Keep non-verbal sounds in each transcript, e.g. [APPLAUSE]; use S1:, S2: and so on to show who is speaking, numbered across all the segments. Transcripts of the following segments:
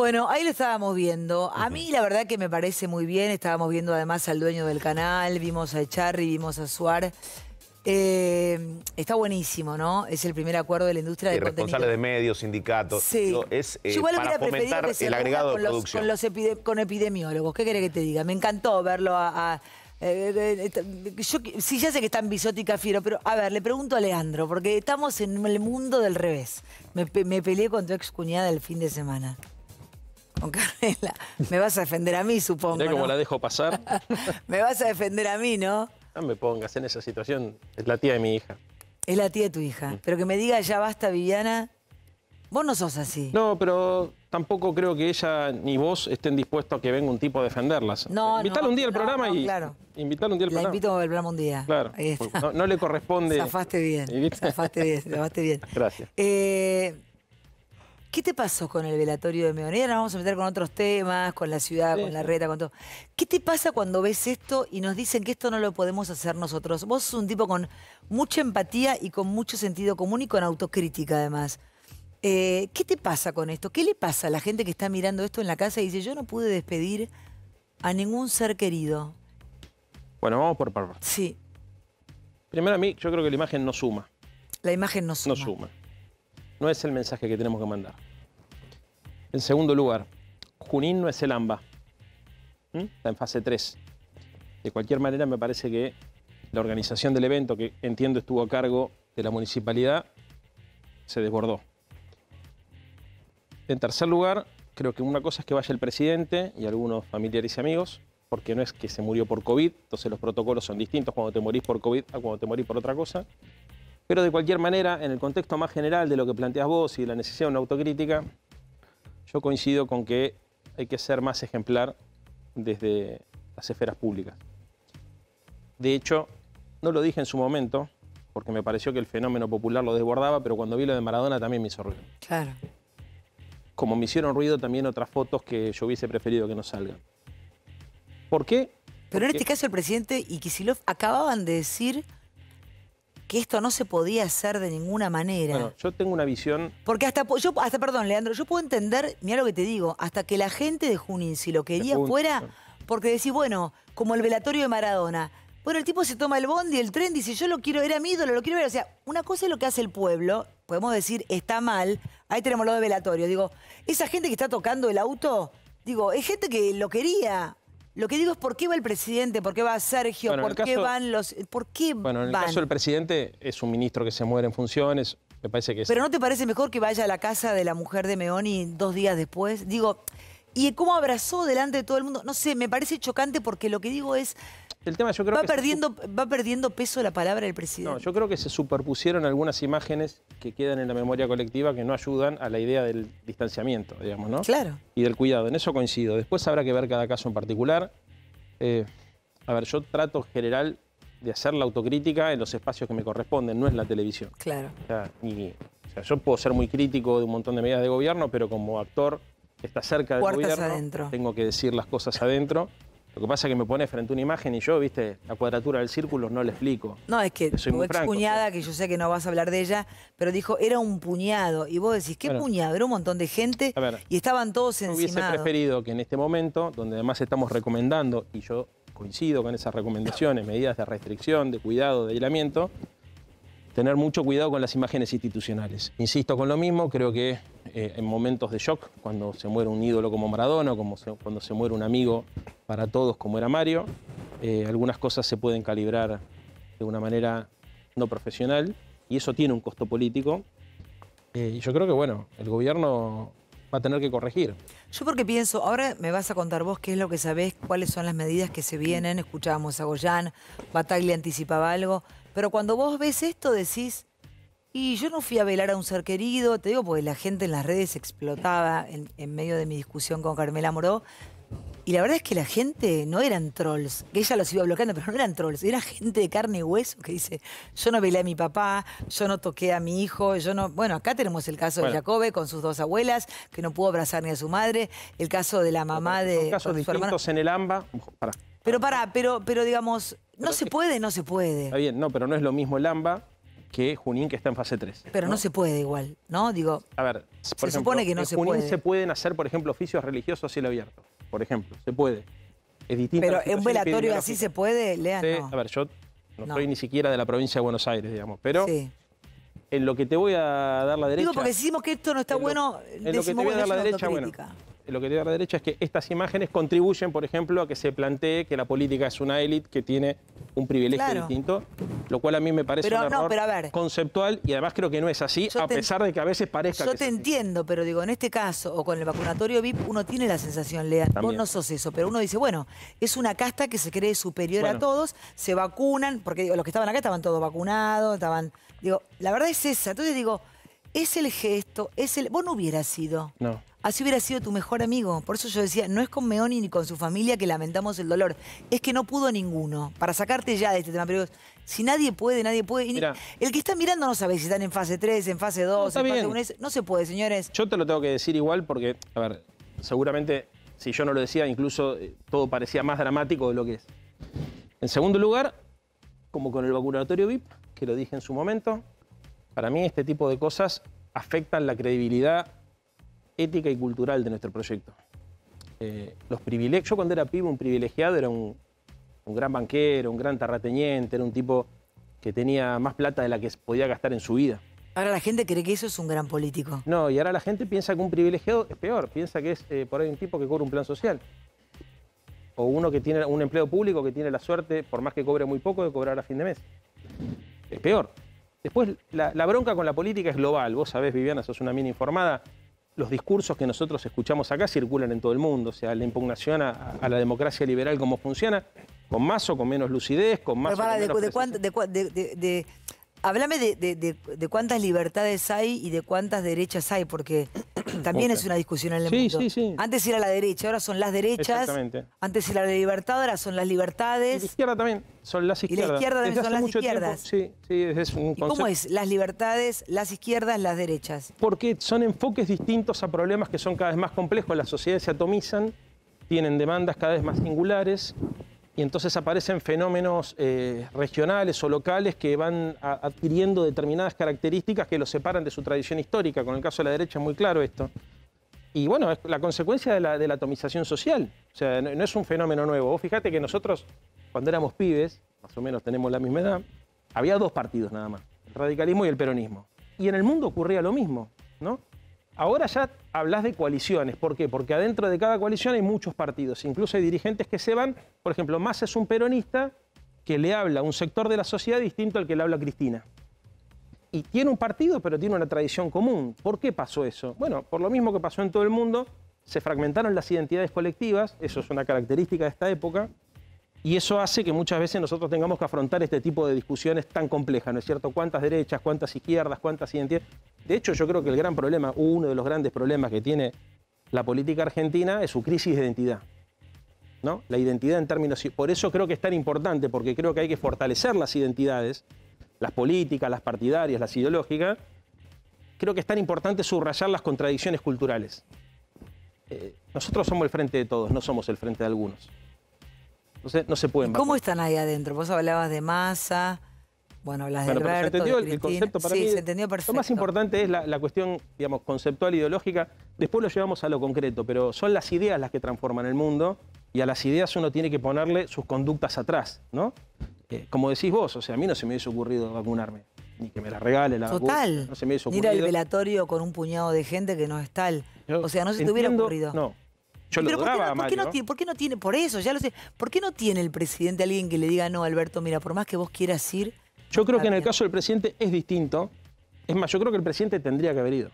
S1: Bueno, ahí lo estábamos viendo. A mí la verdad que me parece muy bien. Estábamos viendo además al dueño del canal, vimos a Charry, vimos a Suar. Eh, está buenísimo, ¿no? Es el primer acuerdo de la industria de responsables de
S2: medios, sindicatos. Sí. es eh, para fomentar el agregado con de producción. Los,
S1: con, epidemiólogos. ¿Qué querés que te diga? Me encantó verlo a, eh, sí ya sé que está en bisótica Fiero, pero a ver, le pregunto a Leandro, porque estamos en el mundo del revés. Me, me peleé con tu ex cuñada el fin de semana me vas a defender a mí, supongo. Mirá cómo la dejo pasar. [LAUGHS] me vas a defender a mí, ¿no? No me pongas en esa situación. Es la tía de mi hija. Es la tía de tu hija. Mm. Pero que me diga ya basta, Viviana. Vos no sos así. No, pero tampoco creo
S3: que ella ni vos estén dispuestos a que venga un tipo a defenderlas. No, un día al programa y. Claro.
S1: Invitale un día al programa. La invito el programa un día.
S3: Claro. No, le corresponde. Zafaste
S1: bien. [LAUGHS] bien. Zafaste bien. Gracias. Eh, ¿Qué te pasó con el velatorio de Meonera? Nos vamos a meter con otros temas, con la ciudad, con la reta, con todo. ¿Qué te pasa cuando ves esto y nos dicen que esto no lo podemos hacer nosotros? Vos sos un tipo con mucha empatía y con mucho sentido común y con autocrítica además. Eh, ¿Qué te pasa con esto? ¿Qué le pasa a la gente que está mirando esto en la casa y dice, yo no pude despedir a ningún ser querido?
S3: Bueno, vamos por partes. Sí. Primero a mí, yo creo que la imagen no suma. La imagen no suma. No suma. No es el mensaje que tenemos que mandar. En segundo lugar, Junín no es el AMBA. ¿Mm? Está en fase 3. De cualquier manera, me parece que la organización del evento, que entiendo estuvo a cargo de la municipalidad, se desbordó. En tercer lugar, creo que una cosa es que vaya el presidente y algunos familiares y amigos, porque no es que se murió por COVID, entonces los protocolos son distintos cuando te morís por COVID a cuando te morís por otra cosa. Pero de cualquier manera, en el contexto más general de lo que planteas vos y de la necesidad de una autocrítica, yo coincido con que hay que ser más ejemplar desde las esferas públicas. De hecho, no lo dije en su momento, porque me pareció que el fenómeno popular lo desbordaba, pero cuando vi lo de Maradona también me hizo ruido. Claro. Como me hicieron ruido también otras fotos que yo hubiese preferido que no salgan. ¿Por qué? Pero en este caso
S1: el presidente y Kisilov acababan de decir que esto no se podía hacer de ninguna manera. yo tengo una visión. Porque hasta, yo, hasta perdón, Leandro, yo puedo entender, mira lo que te digo, hasta que la gente de Junín, si lo quería fuera, porque decís, bueno, como el velatorio de Maradona. Bueno, el tipo se toma el bondi, el tren, dice, yo lo quiero, era mi ídolo, lo quiero ver. O sea, una cosa es lo que hace el pueblo, podemos decir, está mal, ahí tenemos lo de velatorio. Digo, esa gente que está tocando el auto, digo, es gente que lo quería, lo que digo es por qué va el presidente, por qué va Sergio, por qué van los... ¿Por qué Bueno, en el caso del
S3: presidente es un ministro que se muere en funciones, me parece que es... Pero ¿no te parece mejor
S1: que vaya a la casa de la mujer de Meoni dos días después? Digo, y cómo abrazó delante de todo el mundo, no sé, me parece chocante porque lo que digo es tema yo creo va perdiendo, ¿Va perdiendo peso la palabra del presidente? No,
S3: yo creo que se superpusieron algunas imágenes que quedan en la memoria colectiva que no ayudan a la idea del distanciamiento, digamos, ¿no? Claro. Y del cuidado, en eso coincido. Después habrá que ver cada caso en particular. Eh, a ver, yo trato general de hacer la autocrítica en los espacios que me corresponden, no es la televisión. Claro. y, yo puedo ser muy crítico de un montón de medidas de gobierno, pero como actor está cerca del gobierno, tengo que decir las cosas adentro. Lo que pasa es que me pone frente a una imagen y yo, viste, la cuadratura del círculo no le explico.
S1: No, es que, soy tu cuñada, que yo sé que no vas a hablar de ella, pero dijo, era un puñado. Y vos decís, ¿qué puñado? Era un montón de gente y estaban todos encima. Hubiese preferido
S3: que en este momento, donde además estamos recomendando, y yo coincido con esas recomendaciones, medidas de restricción, de cuidado, de aislamiento, tener mucho cuidado con las imágenes institucionales. Insisto con lo mismo, creo que eh, en momentos de shock, cuando se muere un ídolo como Maradona, como cuando se muere un amigo para todos como era Mario, eh, algunas cosas se pueden calibrar de una manera no profesional y eso tiene un costo político. Eh, y yo creo que, bueno, el gobierno va a tener que corregir.
S1: Yo porque pienso, ahora me vas a contar vos qué es lo que sabés, cuáles son las medidas que se vienen, escuchábamos a Goyán, Bataglia anticipaba algo, pero cuando vos ves esto decís, y yo no fui a velar a un ser querido, te digo, porque la gente en las redes explotaba en, medio de mi discusión con Carmela Moró. Y la verdad es que la gente no eran trolls, que ella los iba bloqueando, pero no eran trolls, era gente de carne y hueso que dice, yo no velé a mi papá, yo no toqué a mi hijo, yo no... Bueno, acá tenemos el caso de Jacobe con sus dos abuelas, que no pudo abrazar ni a su madre, el caso de la mamá de... casos distintos en el AMBA. Pero para, pero, pero digamos,
S3: no se puede, no se puede. Está bien, no, pero no es lo mismo el AMBA que Junín, que está en fase 3.
S1: Pero no, se puede igual, ¿no? Digo,
S3: a ver, se supone que no se se pueden hacer, por ejemplo, oficios religiosos a cielo abierto, por ejemplo, se puede. Es distinto. Pero en un velatorio así se
S1: puede, Lean,
S3: A ver, yo no, soy ni siquiera de la provincia de Buenos Aires, digamos, pero... En lo que te voy a dar la derecha... Digo, porque
S1: decimos que esto no está bueno... En lo que te voy a dar la derecha, bueno,
S3: lo que tiene la derecha es que estas imágenes contribuyen, por ejemplo, a que se plantee que la política es una élite que tiene un privilegio distinto, lo cual a mí me parece un conceptual y además creo que no es así, a pesar de que a veces parezca Yo te
S1: entiendo, pero digo, en este caso, o con el vacunatorio VIP, uno tiene la sensación, Lea, no sos eso, pero uno dice, bueno, es una casta que se cree superior a todos, se vacunan, porque los que estaban acá estaban todos vacunados, estaban... Digo, la verdad es esa, entonces digo... Es el gesto, es el... Vos no hubieras sido. No. Así hubiera sido tu mejor amigo. Por eso yo decía, no es con Meoni ni con su familia que lamentamos el dolor. Es que no pudo ninguno. Para sacarte ya de este tema, pero si nadie puede, nadie puede. el que está mirando no sabe si están en fase 3, en fase 2, no, en fase 1. no se puede, señores.
S3: Yo te lo tengo que decir igual porque, a ver, seguramente si yo no lo decía, incluso eh, todo parecía más dramático de lo que es. En segundo lugar, como con el vacunatorio VIP, que lo dije en su momento, para mí este tipo de cosas afectan la credibilidad ética y cultural de nuestro proyecto. Eh, los privilegios, yo cuando era pibe un privilegiado era un, gran banquero, un gran terrateniente, era un tipo que tenía más plata de la que podía gastar en su vida. Ahora la gente cree que eso es un gran político. No, y ahora la gente piensa que un privilegiado es peor, piensa que es eh, por ahí un tipo que cobra un plan social. O uno que tiene un empleo público que tiene la suerte, por más que cobre muy poco, de cobrar a fin de mes. Es peor. Después, la, bronca con la política es global. Vos sabés, Viviana, sos una mina informada. Los discursos que nosotros escuchamos acá circulan en todo el mundo. O sea, la impugnación a, la democracia liberal, cómo funciona, con más o con menos lucidez, con más o menos
S1: Hablame de, cuántas libertades hay y de cuántas derechas hay, porque también es una discusión en el mundo. Antes era la derecha, ahora son las derechas. Exactamente. Antes era la libertad, ahora son las libertades. Y la izquierda también,
S3: son las izquierdas. Y la izquierda también son las izquierdas. sí, sí, es un concepto. ¿Y ¿Cómo es?
S1: Las libertades, las izquierdas, las derechas.
S3: Porque son enfoques distintos a problemas que son cada vez más complejos. Las sociedades se atomizan, tienen demandas cada vez más singulares y entonces aparecen fenómenos eh, regionales o locales que van adquiriendo determinadas características que los separan de su tradición histórica. Con el caso de la derecha es muy claro esto. Y bueno, es la consecuencia de la, atomización social. O sea, no, es un fenómeno nuevo. Vos fíjate que nosotros, cuando éramos pibes, más o menos tenemos la misma edad, había dos partidos nada más, el radicalismo y el peronismo. Y en el mundo ocurría lo mismo, ¿no? Ahora ya hablas de coaliciones. ¿Por qué? Porque adentro de cada coalición hay muchos partidos. Incluso hay dirigentes que se van. Por ejemplo, Más es un peronista que le habla a un sector de la sociedad distinto al que le habla Cristina. Y tiene un partido, pero tiene una tradición común. ¿Por qué pasó eso? Bueno, por lo mismo que pasó en todo el mundo, se fragmentaron las identidades colectivas, eso es una característica de esta época, y eso hace que muchas veces nosotros tengamos que afrontar este tipo de discusiones tan complejas, ¿no es cierto? ¿Cuántas derechas, cuántas izquierdas, cuántas identidades? De hecho, yo creo que el gran problema, uno de los grandes problemas que tiene la política argentina es su crisis de identidad. ¿no? La identidad en términos... Por eso creo que es tan importante, porque creo que hay que fortalecer las identidades, las políticas, las partidarias, las ideológicas. Creo que es tan importante subrayar las contradicciones culturales. Eh, nosotros somos el frente de todos, no somos el frente de algunos. No no se pueden ¿Cómo
S1: están ahí adentro? Vos hablabas de masa, bueno, hablas de se entendió el concepto para sí, Se entendió perfecto.
S3: Lo más importante es la, cuestión, digamos, conceptual, ideológica. Después lo llevamos a lo concreto, pero son las ideas las que transforman el mundo y a las ideas uno tiene que ponerle sus conductas atrás, ¿no? Eh, como decís vos, o sea, a mí no se me hubiese ocurrido vacunarme ni que me la regale la Total. no se me Ir
S1: velatorio con un puñado de gente que no es tal. o sea, no se te hubiera ocurrido. No, ¿por, qué no, tiene, ¿por eso, ya lo sé, ¿por qué no tiene el presidente alguien que le diga, no, Alberto, mira, por más que vos quieras ir... Yo creo que en el
S3: caso del presidente es distinto. Es más, yo creo que el presidente tendría que haber ido.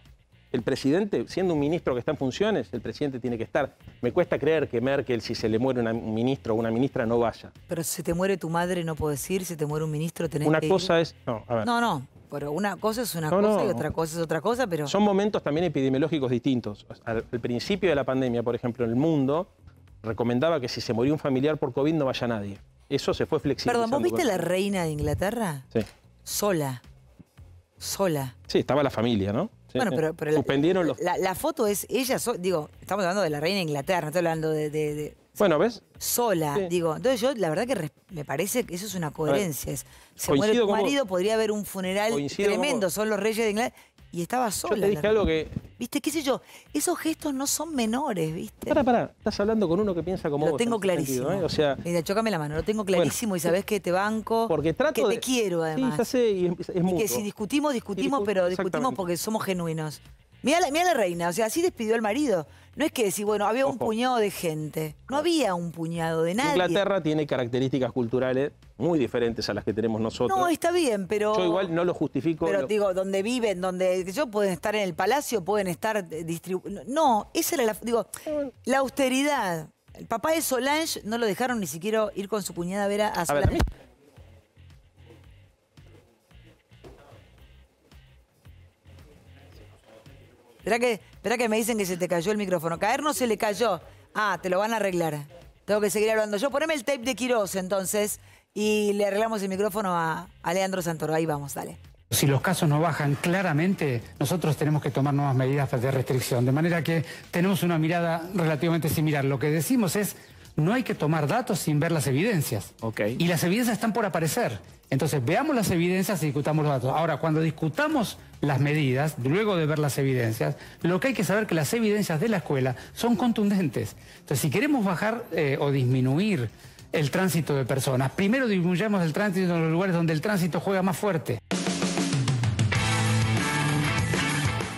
S3: El presidente, siendo un ministro que está en funciones, el presidente tiene que estar. Me cuesta creer que Merkel, si se le muere un ministro o una ministra, no vaya.
S1: Pero si se te muere tu madre, no puedo ir. Si te muere un ministro, tenés una Una cosa
S3: es... No, a ver. No,
S1: no. Pero una cosa es una cosa y otra cosa es otra cosa, pero... Son
S3: momentos también epidemiológicos distintos. Al, principio de la pandemia, por ejemplo, en el mundo recomendaba que si se murió un familiar por COVID no vaya nadie. Eso se fue flexibilizando. Perdón, ¿vos viste la
S1: reina de Inglaterra? Sí. Sola. Sola.
S3: Sí, estaba la familia, ¿no? bueno, pero, la, los...
S1: la, foto es ella, digo, estamos hablando de la reina de Inglaterra, no estoy hablando de bueno, ¿ves? Sola, digo. Entonces yo, la verdad que me parece que eso es una coherencia. Se muere tu marido, podría haber un funeral tremendo, son los reyes de Inglaterra. Y estaba sola. Yo dije algo que... Viste, qué sé yo, esos gestos no son menores, ¿viste?
S3: Pará, pará, estás hablando con uno que piensa como lo vos. Lo tengo ¿eh? clarísimo. ¿eh?
S1: Mira, chócame la mano, lo tengo clarísimo y sabes eh, que te banco, porque trato que te quiero además. Sí, y es, es y que si discutimos, discutimos, pero discutimos porque somos genuinos. Mira la reina, o sea, así despidió al marido. No es que decir, bueno, había un puñado de gente. No había un puñado de nadie. Inglaterra
S3: tiene características culturales muy diferentes a las que tenemos nosotros. No,
S1: está bien, pero... Yo igual
S3: no lo justifico. Pero digo,
S1: donde viven, donde yo pueden estar en el palacio, pueden estar eh, distribuidos. No, esa era la... Digo, la austeridad. El papá de Solange no lo dejaron ni siquiera ir con su puñada a ver, a Solange. ¿Será que Espera que me dicen que se te cayó el micrófono. Caer no se le cayó. Ah, te lo van a arreglar. Tengo que seguir hablando yo. Poneme el tape de Quiroz, entonces y le arreglamos el micrófono a, Leandro Santoro. Ahí vamos, dale.
S4: Si los casos no bajan claramente, nosotros tenemos que tomar nuevas medidas de restricción. De manera que tenemos una mirada relativamente similar. Lo que decimos es, no hay que tomar datos sin ver las evidencias. Y las evidencias están por aparecer. Entonces, veamos las evidencias y discutamos los datos. Ahora, cuando discutamos las medidas, luego de ver las evidencias, lo que hay que saber que las evidencias de la escuela son contundentes. Entonces, si queremos bajar eh, o disminuir el tránsito de personas, primero disminuyamos el tránsito en los lugares donde el tránsito juega más fuerte.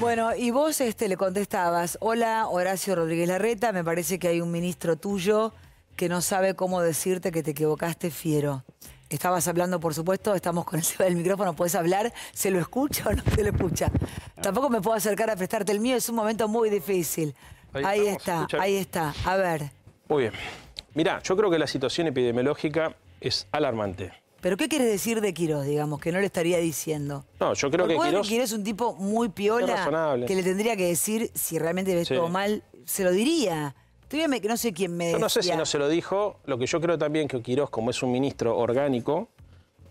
S1: Bueno, y vos este, le contestabas, hola Horacio Rodríguez Larreta, me parece que hay un ministro tuyo que no sabe cómo decirte que te equivocaste fiero. Estabas hablando, por supuesto, estamos con el micrófono, puedes hablar, ¿se lo escucha o no se lo escucha? Tampoco me puedo acercar a prestarte el mío, es un momento muy difícil. Ahí, está, ahí está, a ver.
S3: Muy bien. Mirá, yo creo que la situación epidemiológica es alarmante.
S1: ¿Pero qué quieres decir de Quirós, digamos, que no le estaría diciendo?
S3: No, yo creo que Quirós... es
S1: un tipo muy piola, que le tendría que decir, si realmente ves todo mal, se lo diría que no sé quién me Yo no sé si no
S3: se lo dijo. Lo que yo creo también que Quirós, como es un ministro orgánico,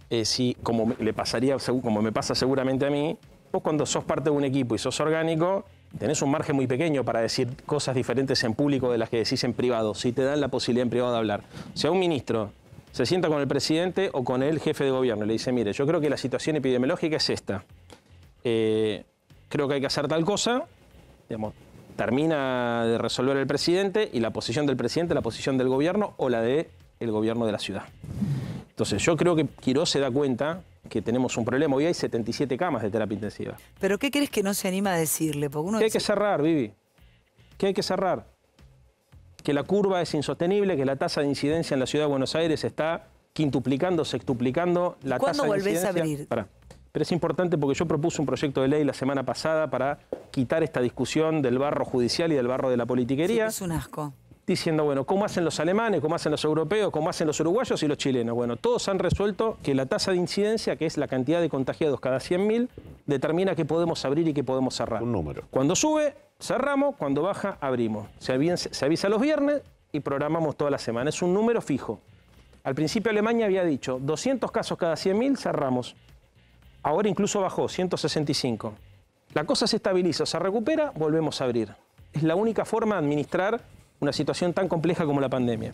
S3: eh, como le pasaría, como me pasa seguramente a mí, vos cuando sos parte de un equipo y sos orgánico, tenés un margen muy pequeño para decir cosas diferentes en público de las que decís en privado, si te dan la posibilidad en privado de hablar. O sea, un ministro se sienta con el presidente o con el jefe de gobierno y le dice, mire, yo creo que la situación epidemiológica es esta. Eh, creo que hay que hacer tal cosa. Digamos, termina de resolver el presidente y la posición del presidente, la posición del gobierno o la del el gobierno de la ciudad. Entonces yo creo que Quirós se da cuenta que tenemos un problema. Hoy hay 77 camas de terapia intensiva.
S1: ¿Pero qué crees que no se anima a decirle? Porque uno hay que cerrar, Vivi. ¿Qué hay que cerrar.
S3: Que la curva es insostenible, que la tasa de incidencia en la ciudad de Buenos Aires está quintuplicando, sextuplicando la tasa de incidencia. ¿Cuándo volvés a abrir? pero es importante porque yo propuse un proyecto de ley la semana pasada para quitar esta discusión del barro judicial y del barro de la politiquería. es un asco. Diciendo, bueno, ¿cómo hacen los alemanes, cómo hacen los europeos, cómo hacen los uruguayos y los chilenos? Bueno, todos han resuelto que la tasa de incidencia, que es la cantidad de contagiados cada 100.000, determina qué podemos abrir y qué podemos cerrar. Un número. Cuando sube, cerramos, cuando baja, abrimos. se avisa los viernes y programamos toda la semana. Es un número fijo. Al principio Alemania había dicho, 200 casos cada 100.000, cerramos. Ahora incluso bajó, 165. La cosa se estabiliza, se recupera, volvemos a abrir. Es la única forma de administrar una situación tan compleja como la pandemia.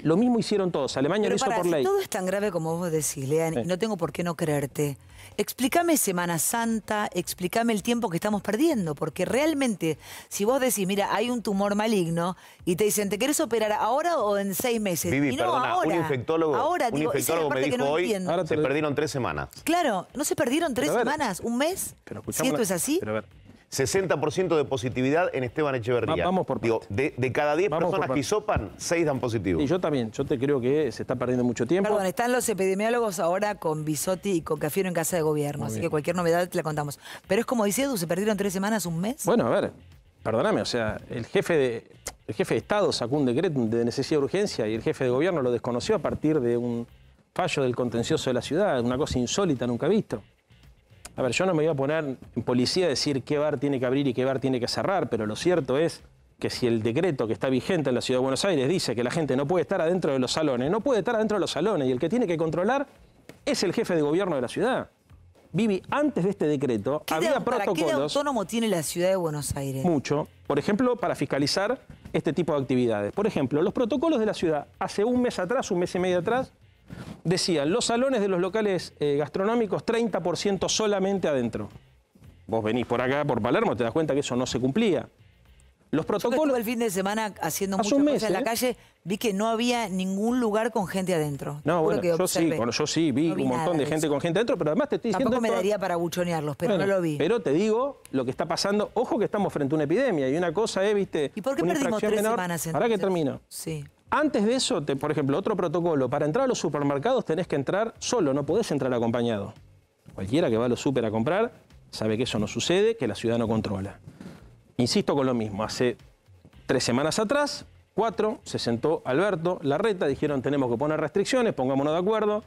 S3: Lo mismo hicieron todos. Alemania lo hizo para, si Todo es
S1: tan grave como vos decís, Lean, y no tengo por qué no creerte. Explícame Semana Santa, explícame el tiempo que estamos perdiendo, porque realmente, si vos decís, mira, hay un tumor maligno, y te dicen, ¿te querés operar ahora o en seis meses? y no, ahora, un infectólogo, ahora, digo, me dijo hoy, ahora se perdieron tres semanas. Claro, no se perdieron tres semanas, un mes,
S2: Siento si esto es así. 60% de positividad en Esteban Echeverría. vamos por Digo, de, cada 10 personas que sopan, 6 dan positivo. Y yo también, yo te creo que se está perdiendo mucho tiempo. Perdón, están
S1: los epidemiólogos ahora con Bisotti y con Cafiero en casa de gobierno, así que cualquier novedad te la contamos. Pero es como dice Edu, se perdieron tres semanas, un mes. Bueno,
S3: a ver, perdóname, o sea, el jefe de, el jefe de Estado sacó un decreto de necesidad de urgencia y el jefe de gobierno lo desconoció a partir de un fallo del contencioso de la ciudad, una cosa insólita nunca visto. A ver, yo no me voy a poner en policía a decir qué bar tiene que abrir y qué bar tiene que cerrar, pero lo cierto es que si el decreto que está vigente en la Ciudad de Buenos Aires dice que la gente no puede estar adentro de los salones, no puede estar adentro de los salones y el que tiene que controlar es el jefe de gobierno de la ciudad. Vivi, antes de este decreto había protocolos. ¿Qué autónomo
S1: tiene la ciudad de Buenos Aires?
S3: Mucho. Por ejemplo, para fiscalizar este tipo de actividades. Por ejemplo, los protocolos de la ciudad hace un mes atrás, un mes y medio atrás, decían, los salones de los locales eh, gastronómicos 30% solamente adentro. Vos venís por acá, por Palermo, te das cuenta que eso no se cumplía. Los
S1: protocolos... Yo el fin de semana haciendo muchas cosas en la ¿eh? calle, vi que no había ningún lugar con gente adentro. No, bueno, yo sí,
S3: yo sí vi un montón de gente con gente adentro, pero además te estoy diciendo... Tampoco me daría
S1: para buchonearlos, pero no lo
S3: vi. Pero te digo lo que está pasando. Ojo que estamos frente a una epidemia y una cosa es, viste... ¿Y por qué perdimos tres semanas Ahora que termino. Sí. Antes de eso, por ejemplo, otro protocolo, para entrar a los supermercados tenés que entrar solo, no podés entrar acompañado. Cualquiera que va a los super a comprar sabe que eso no sucede, que la ciudad no controla. Insisto con lo mismo, hace tres semanas atrás, cuatro, se sentó Alberto, Larreta, dijeron tenemos que poner restricciones, pongámonos de acuerdo.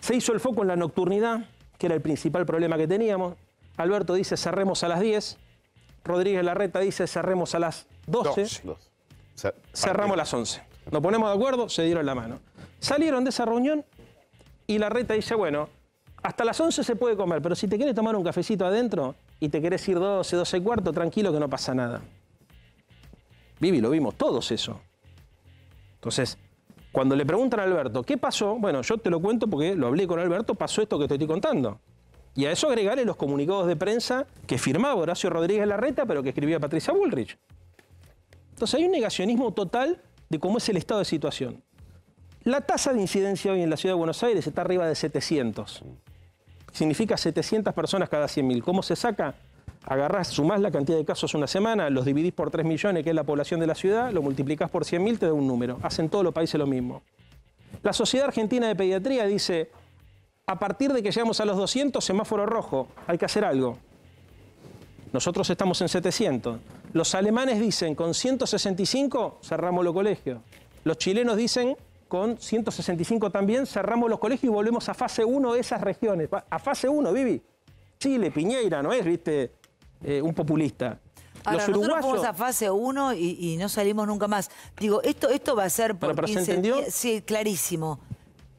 S3: Se hizo el foco en la nocturnidad, que era el principal problema que teníamos. Alberto dice cerremos a las 10, Rodríguez Larreta dice cerremos a las 12, cerramos a las 11. Nos ponemos de acuerdo, se dieron la mano. Salieron de esa reunión y la reta dice, bueno, hasta las 11 se puede comer, pero si te quieres tomar un cafecito adentro y te quieres ir 12, 12 y cuarto, tranquilo que no pasa nada. Vivi, lo vimos todos eso. Entonces, cuando le preguntan a Alberto, ¿qué pasó? Bueno, yo te lo cuento porque lo hablé con Alberto, pasó esto que te estoy contando. Y a eso agregarle los comunicados de prensa que firmaba Horacio Rodríguez Larreta, pero que escribía Patricia Bullrich. Entonces hay un negacionismo total de cómo es el estado de situación. La tasa de incidencia hoy en la ciudad de Buenos Aires está arriba de 700. Significa 700 personas cada 100.000. ¿Cómo se saca? Agarrás, sumás la cantidad de casos una semana, los dividís por 3 millones, que es la población de la ciudad, lo multiplicás por 100.000, te da un número. Hacen todos los países lo mismo. La Sociedad Argentina de Pediatría dice, a partir de que llegamos a los 200, semáforo rojo, hay que hacer algo. Nosotros estamos en 700. Los alemanes dicen con 165 cerramos los colegios. Los chilenos dicen con 165 también cerramos los colegios y volvemos a fase 1 de esas regiones. A fase 1, Vivi. Chile, Piñeira, ¿no es, viste? Eh, un populista. Ahora, los nosotros uruguayos... a
S1: fase 1 y, no salimos nunca más. Digo, esto, esto va a ser por pero, ¿se entendió? Sí, clarísimo.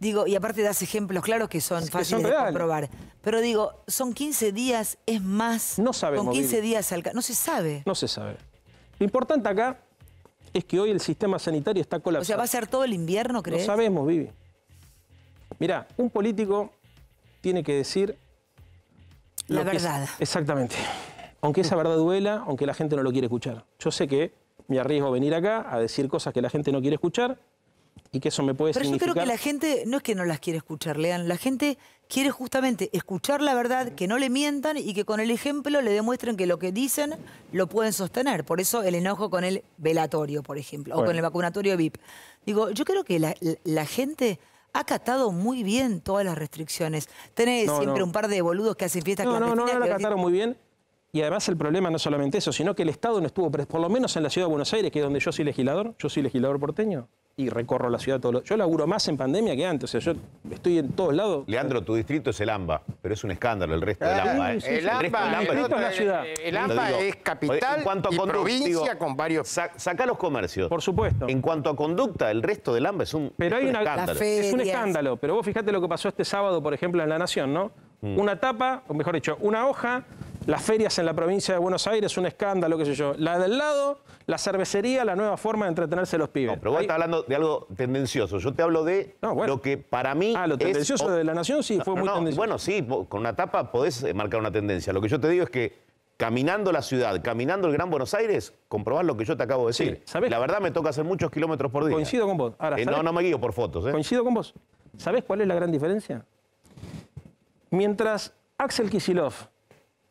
S1: Digo, y aparte das ejemplos claros que son fáciles de comprobar. Pero digo, son 15 días, es más. No sabemos. Con 15 días No se sabe.
S3: No se sabe. Lo importante acá es que hoy el sistema sanitario está colapsado. O sea, ¿va a ser todo el invierno, crees? No sabemos, Vivi. Mirá, un político tiene que decir... La verdad. exactamente. Aunque esa verdad duela, aunque la gente no lo quiere escuchar. Yo sé que me arriesgo a venir acá a decir cosas que la gente no quiere escuchar, y que eso me puede Pero yo creo que la
S1: gente, no es que no las quiere escuchar, Lean, la gente quiere justamente escuchar la verdad, que no le mientan y que con el ejemplo le demuestren que lo que dicen lo pueden sostener. Por eso el enojo con el velatorio, por ejemplo, o con el vacunatorio VIP. Digo, yo creo que la, gente ha catado muy bien todas las restricciones. Tenés siempre un par de boludos que hacen fiestas no, clandestinas. No, no, la muy bien.
S3: Y además el problema no es solamente eso, sino que el Estado no estuvo, por lo menos en la ciudad de Buenos Aires, que es donde yo soy legislador, yo soy legislador porteño, y recorro la ciudad todo lo... Yo laburo más en pandemia que antes, o sea, yo estoy
S2: en todos lados. Leandro, tu distrito es el AMBA, pero es un escándalo el resto del ah, ¿eh? AMBA. El, AMBA, es, la ciudad. El AMBA es capital en cuanto a y provincia con varios... saca los comercios. Por supuesto. En cuanto a conducta, el resto del AMBA es un, pero hay una, escándalo. Es un escándalo, pero vos fijate lo
S3: que pasó este sábado, por ejemplo, en La Nación, ¿no? Mm. Una tapa, o mejor dicho, una hoja las ferias en la provincia de Buenos Aires, un escándalo, qué sé yo. La del lado, la cervecería, la nueva forma de
S2: entretenerse los pibes. pero vos estás hablando de algo tendencioso. Yo te hablo de lo que para mí. Ah, lo tendencioso de la nación sí fue muy tendencioso. Bueno, sí, con una tapa podés eh, marcar una tendencia. Lo que yo te digo es que caminando la ciudad, caminando el Gran Buenos Aires, comprobar lo que yo te acabo de decir. La verdad me toca hacer muchos kilómetros por día. Coincido con vos. Eh, no, no me guío por fotos. ¿eh? Coincido con vos. ¿Sabés cuál es la gran
S3: diferencia? Mientras Axel Kisilov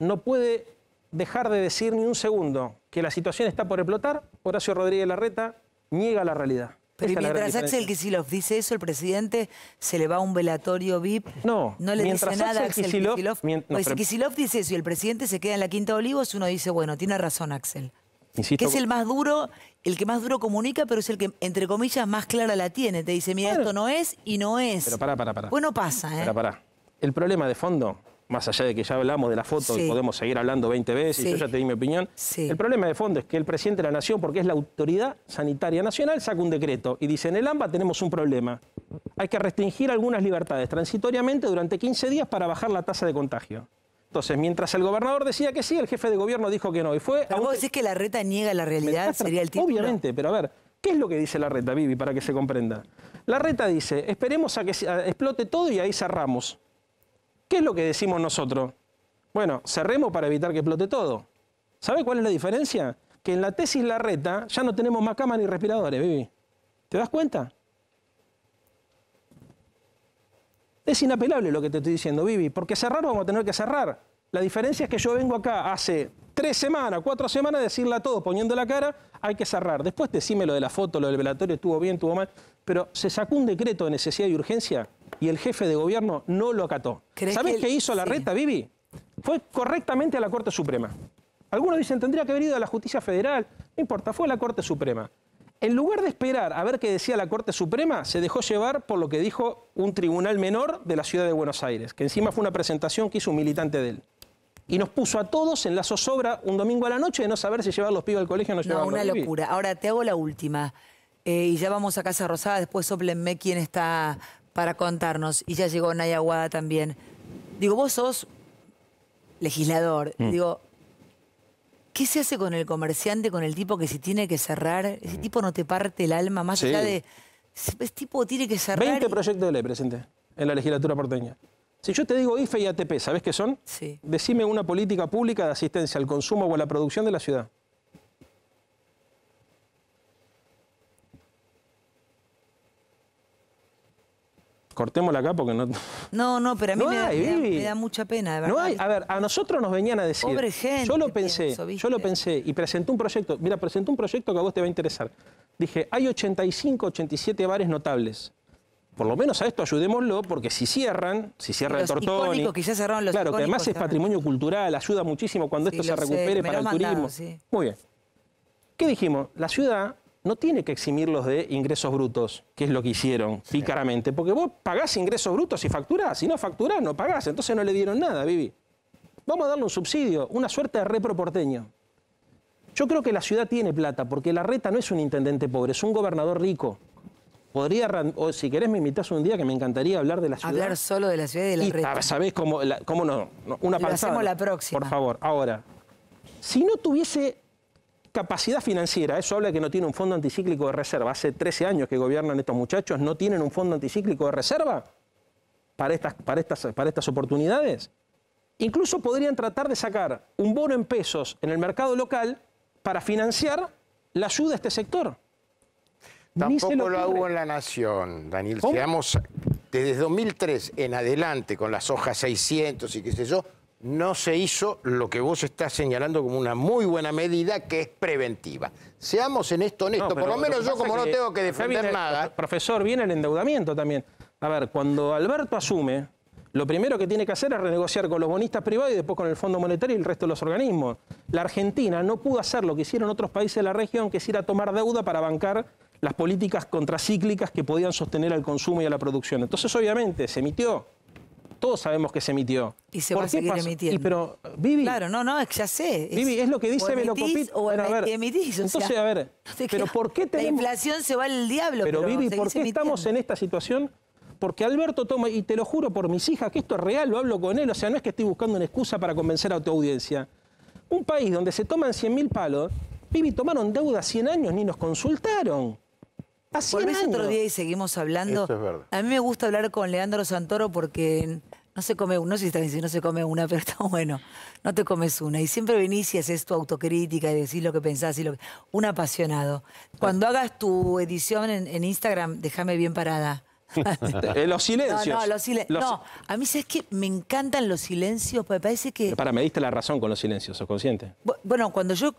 S3: no puede dejar de decir ni un segundo que la situación está por explotar, Horacio Rodríguez Larreta niega la realidad. Pero mientras Axel
S1: Kicillof dice eso, el presidente se le va a un velatorio VIP. No, no le dice nada a Axel pues Kicillof. dice eso y el presidente se queda en la Quinta de Olivos, uno dice, bueno, tiene razón Axel. que es el más duro, el que más duro comunica, pero es el que, entre comillas, más clara la tiene. Te dice, mira, esto no es y no es. Pero pará, pará, pará. Bueno, pues pasa, ¿eh? Pará,
S3: pará. El problema de fondo más allá de que ya hablamos de la foto y podemos seguir hablando 20 veces, y yo ya te di mi opinión, el problema de fondo es que el presidente de la Nación, porque es la autoridad sanitaria nacional, saca un decreto y dice, en el AMBA tenemos un problema, hay que restringir algunas libertades transitoriamente durante 15 días para bajar la tasa de contagio. Entonces, mientras el gobernador decía que sí, el jefe de gobierno dijo que no. Y fue vos decís que la reta niega la realidad? ¿Sería el Obviamente, pero a ver, ¿qué es lo que dice la reta, Vivi, para que se comprenda? La reta dice, esperemos a que explote todo y ahí cerramos. ¿Qué es lo que decimos nosotros? Bueno, cerremos para evitar que explote todo. ¿Sabe cuál es la diferencia? Que en la tesis la Reta ya no tenemos más cama ni respiradores, Vivi. ¿Te das cuenta? Es inapelable lo que te estoy diciendo, Vivi, porque cerrar vamos a tener que cerrar. La diferencia es que yo vengo acá hace tres semanas, cuatro semanas, decirle a todos, poniendo la cara, hay que cerrar. Después decime lo de la foto, lo del velatorio, estuvo bien, estuvo mal pero se sacó un decreto de necesidad y urgencia y el jefe de gobierno no lo acató. ¿Sabes qué hizo la reta, Vivi? Fue correctamente a la Corte Suprema. Algunos dicen, tendría que haber ido a la justicia federal. No importa, fue a la Corte Suprema. En lugar de esperar a ver qué decía la Corte Suprema, se dejó llevar por lo que dijo un tribunal menor de la ciudad de Buenos Aires, que encima fue una presentación que hizo un militante de él. Y nos puso a todos en la zozobra un domingo
S1: a la noche de no saber si llevar los pibes al colegio o no llevarlos. No, una locura. Ahora te hago la última. Eh, y ya vamos a Casa Rosada, después soplenme quién está para contarnos. Y ya llegó nayaguada también. Digo, vos sos legislador. Mm. Digo, ¿qué se hace con el comerciante, con el tipo que si tiene que cerrar? Ese tipo no te parte el alma, más allá de... Ese tipo tiene que cerrar... 20 proyectos de ley, presidente,
S3: en la legislatura porteña. Si yo te digo IFE y ATP, ¿sabés qué son? Sí. Decime una política pública de asistencia al consumo o a la producción de la ciudad. Cortémosla acá porque no. No, no, pero a mí me, da,
S1: mucha pena, de verdad.
S3: a ver, a nosotros nos venían a decir. Pobre gente. Yo lo pensé, yo lo pensé y presenté un proyecto. Mira, presenté un proyecto que a vos te va a interesar. Dije, hay 85, 87 bares notables. Por lo menos a esto ayudémoslo, porque si cierran, si cierran el Tortoni. quizás cerraron los Claro, que además es patrimonio cultural, ayuda muchísimo cuando esto se recupere para el turismo. Muy bien. ¿Qué dijimos? La ciudad no tiene que eximirlos de ingresos brutos, que es lo que hicieron pícaramente, porque vos pagás ingresos brutos y facturás, si no facturás no pagás, entonces no le dieron nada, Vivi. Vamos a darle un subsidio, una suerte de reproporteño. Yo creo que la ciudad tiene plata, porque la reta no es un intendente pobre, es un gobernador rico. Podría, o si querés me invitas un día que me encantaría hablar de la ciudad. Hablar solo
S1: de la ciudad y de la reta.
S3: Sabés cómo, no, una Lo la próxima. Por favor, ahora. Si no tuviese capacidad financiera, eso habla que no tiene un fondo anticíclico de reserva. Hace 13 años que gobiernan estos muchachos, ¿no tienen un fondo anticíclico de reserva para estas, para estas, para estas oportunidades? Incluso podrían tratar de sacar un bono en pesos en el mercado local para financiar la ayuda a este sector.
S2: Tampoco lo, hago en la Nación, Daniel. desde 2003 en adelante con las hojas 600 y qué sé yo, no se hizo lo que vos estás señalando como una muy buena medida que es preventiva. Seamos en esto honestos, por lo menos yo como no tengo que defender nada.
S3: Profesor, viene el endeudamiento también. A ver, cuando Alberto asume, lo primero que tiene que hacer es renegociar con los bonistas privados y después con el Fondo Monetario y el resto de los organismos. La Argentina no pudo hacer lo que hicieron otros países de la región, que es ir a tomar deuda para bancar las políticas contracíclicas que podían sostener al consumo y a la producción. Entonces, obviamente, se emitió todos sabemos que se emitió.
S1: Y se va a pero, Vivi. Claro, no, no, ya sé. Vivi, es lo que dice Velocopit. O a emitís, entonces, a ver,
S3: [LAUGHS] pero ¿por qué tenemos... La inflación se va al diablo. Pero, pero Vivi, ¿por qué estamos en esta situación? Porque Alberto toma, y te lo juro por mis hijas, que esto es real, lo hablo con él, o sea, no es que estoy buscando una excusa para convencer a tu audiencia. Un país donde se toman 100 mil palos, Vivi, tomaron deuda 100 años, ni nos consultaron.
S1: Así Volvés otro día y seguimos hablando. A mí me gusta hablar con Leandro Santoro porque no se come una, no sé si no se come una, [LAUGHS] pero está bueno. No te comes una. Y siempre venís y haces tu autocrítica y decís lo que pensás y lo que... Un apasionado. Cuando hagas tu edición en, en Instagram, déjame bien parada.
S3: [LAUGHS] Eh, los silencios. No, los silencios. No,
S1: a mí es que me encantan los silencios, me parece que...
S3: Para, me diste la razón con los silencios, ¿sos consciente?
S1: Bueno, cuando yo,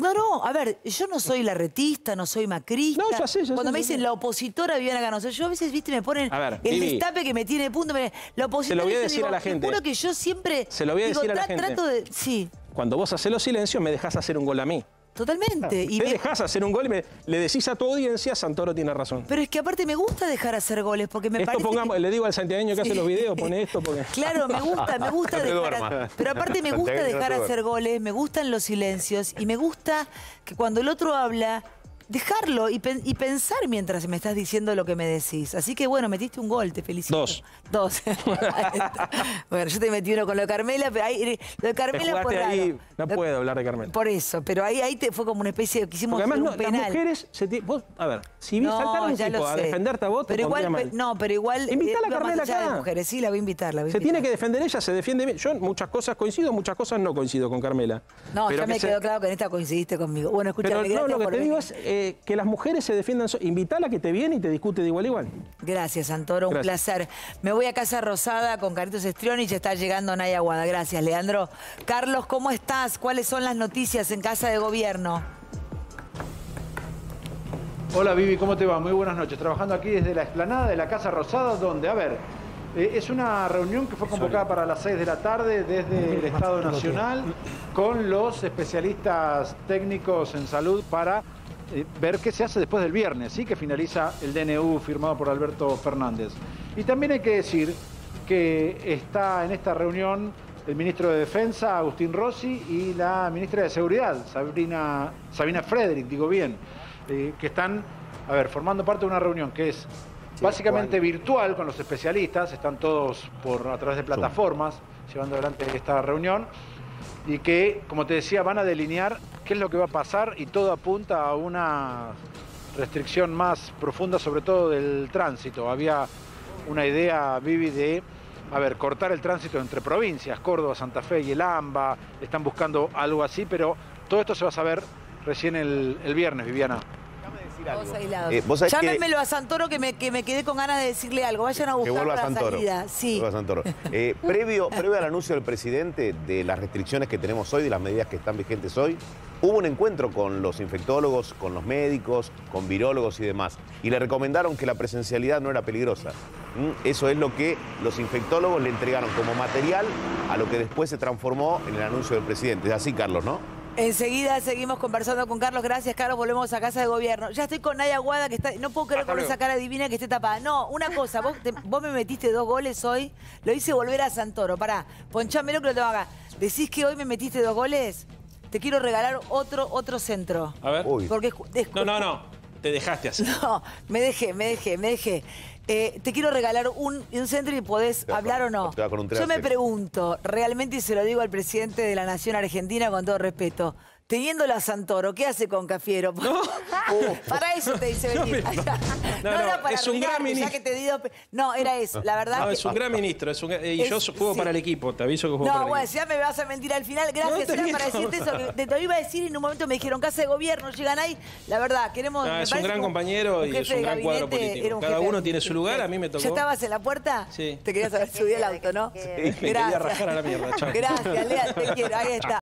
S1: no, no, a ver, yo no soy la retista, no soy macrista. No, ya sé, ya Cuando me dicen la opositora Viviana Canosa, yo a veces, viste, me ponen el destape que me tiene de punto. la opositora... Se lo voy a decir a la gente. seguro que yo siempre... Se lo voy a decir a la gente. Trato de... Sí.
S3: Cuando vos haces los silencios, me dejas hacer un gol a mí.
S1: Totalmente. Ah, y te me...
S3: hacer un gol y le decís a tu audiencia, Santoro tiene razón.
S1: Pero es que aparte me gusta dejar hacer goles porque me esto Pongamos, Le digo
S3: al santiagueño que hace
S1: los videos, pone esto porque...
S4: [LAUGHS] Claro, me gusta, me gusta [LAUGHS] dejar... Pero aparte me gusta dejar hacer
S1: goles, me gustan los silencios y me gusta que cuando el otro habla dejarlo y, pensar mientras me estás diciendo lo que me decís. Así que bueno, metiste un gol, te felicito. Dos. Dos. [LAUGHS] bueno, yo te metí uno con lo de Carmela, pero ahí, eh, lo de Carmela por ahí, No puedo hablar de Carmela. Por eso, pero ahí, ahí te fue como una especie de quisimos además, un no, penal. Las mujeres se a ver, si vi saltar un tipo a defenderte a vos, pero te igual, mal. No, pero igual. Eh, Invita a la Carmela acá. sí, la voy a invitar, la voy a Se
S3: tiene que defender ella, se defiende Yo en muchas cosas coincido, muchas cosas no coincido con Carmela. No, ya me quedó
S1: claro que en esta coincidiste conmigo. Bueno, escucha, no, lo que digo es eh, que, las mujeres
S3: se defiendan. Invítala, que te viene y te discute de igual a igual.
S1: Gracias, Santoro. Un placer. Me voy a Casa Rosada con Caritos Estrioni y ya está llegando Naya Gracias, Leandro. Carlos, ¿cómo estás? ¿Cuáles son las noticias en Casa de Gobierno?
S4: Hola Vivi, ¿cómo te va? Muy buenas noches. Trabajando aquí desde la explanada de la Casa Rosada, donde, a ver, eh, es una reunión que fue convocada para las 6 de la tarde desde el Estado Nacional con los especialistas técnicos en salud para eh, ver qué se hace después del viernes, ¿sí? que finaliza el DNU firmado por Alberto Fernández. Y también hay que decir que está en esta reunión el ministro de Defensa, Agustín Rossi, y la ministra de Seguridad, Sabrina, Sabina Frederick, digo bien, eh, que están, a ver, formando parte de una reunión que es básicamente virtual con los especialistas, están todos por, a través de plataformas llevando adelante esta reunión y que, como te decía, van a delinear qué es lo que va a pasar y todo apunta a una restricción más profunda, sobre todo del tránsito. Había una idea, Vivi, de, a ver, cortar el tránsito entre provincias, Córdoba, Santa Fe y el AMBA, están buscando algo así, pero todo esto se va a saber recién el viernes, Viviana.
S2: Vos,
S1: aislados.
S4: Eh, Llámenmelo
S1: a Santoro que me, que me, quedé con ganas de decirle algo. Vayan a buscar la salida.
S2: a Santoro. [LAUGHS] Eh, previo, previo al anuncio del presidente de las restricciones que tenemos hoy, de las medidas que están vigentes hoy, hubo un encuentro con los infectólogos, con los médicos, con virólogos y demás. Y le recomendaron que la presencialidad no era peligrosa. ¿Mm? Eso es lo que los infectólogos le entregaron como material a lo que después se transformó en el anuncio del presidente. Es así, Carlos, ¿no?
S1: Enseguida seguimos conversando con Carlos. Gracias, Carlos. Volvemos a Casa de Gobierno. Ya estoy con Naya Guada, que está... No puedo creer con esa cara divina que esté tapada. No, una cosa. Vos, me metiste dos goles hoy. Lo hice volver a Santoro. Pará, lo que lo tengo acá. ¿Decís que hoy me metiste dos goles? Te quiero regalar otro, otro centro.
S3: A ver. Uy. No, no, no. Te dejaste así.
S1: [LAUGHS] No, me dejé, me dejé, me dejé. Eh, te quiero regalar un, un centro y podés
S2: hablar o no. Yo me
S1: pregunto, realmente, y se lo digo al presidente de la Nación Argentina con todo respeto, Teniéndola a Santoro, ¿qué hace con Cafiero? [LAUGHS] Oh. para eso te dice [LAUGHS] venir. [LAUGHS] No, no, es un gran ministro. no, era eso, la verdad. No, es un gran
S3: ministro. Es un... Y yo juego para el equipo, te aviso que juego para el equipo. No, bueno,
S1: ya me vas a mentir al final. Gracias, era para decirte eso. Que te iba a decir y en un momento me dijeron, casa de gobierno, llegan ahí. La verdad, queremos... es un gran compañero y es un gran cuadro político. Cada uno
S3: tiene su lugar, a mí me tocó. ¿Ya estabas en
S1: la puerta? Sí. Te querías subir al auto, ¿no? Sí, me quería la
S3: mierda, Gracias, Lea, te quiero. Ahí está.